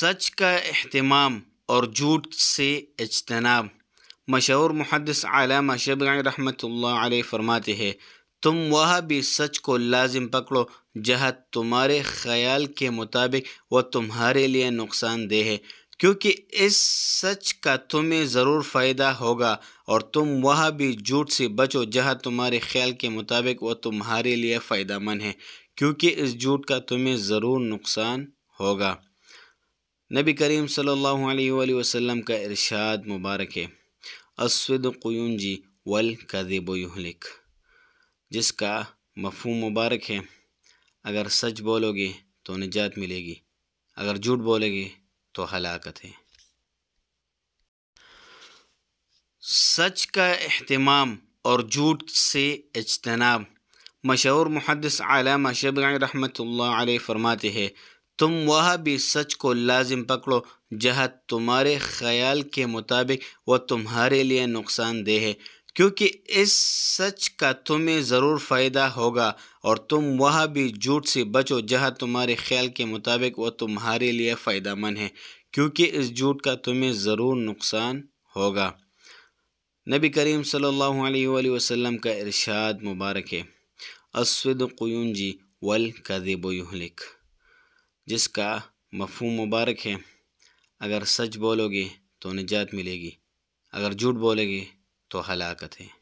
سچ کا اہتمام اور جھوٹ سے اجتناب مشہور محدث علامہ شبع رحمۃ اللہ علیہ فرماتے ہیں تم وہاں بھی سچ کو لازم پکڑو جہاں تمہارے خیال کے مطابق وہ تمہارے لیے نقصان دہ ہے کیونکہ اس سچ کا تمہیں ضرور فائدہ ہوگا اور تم وہاں بھی جھوٹ سے بچو جہاں تمہارے خیال کے مطابق وہ تمہارے لیے فائدہ مند ہے کیونکہ اس جھوٹ کا تمہیں ضرور نقصان ہوگا نبی کریم صلی اللہ علیہ وآلہ وسلم کا ارشاد مبارک ہے اسود قیون جی یہلک جس کا مفہوم مبارک ہے اگر سچ بولو گے تو نجات ملے گی اگر جھوٹ بولے گے تو ہلاکت ہے سچ کا اہتمام اور جھوٹ سے اجتناب مشہور محدث علامہ شب رحمۃ اللہ علیہ فرماتے ہیں تم وہاں بھی سچ کو لازم پکڑو جہاں تمہارے خیال کے مطابق وہ تمہارے لیے نقصان دہ ہے کیونکہ اس سچ کا تمہیں ضرور فائدہ ہوگا اور تم وہاں بھی جھوٹ سے بچو جہاں تمہارے خیال کے مطابق وہ تمہارے لیے فائدہ مند ہے کیونکہ اس جھوٹ کا تمہیں ضرور نقصان ہوگا نبی کریم صلی اللہ علیہ وآلہ وسلم کا ارشاد مبارک ہے اسود قیون جی ول وہلک جس کا مفہوم مبارک ہے اگر سچ بولو گے تو نجات ملے گی اگر جھوٹ بولے گے تو ہلاکت ہے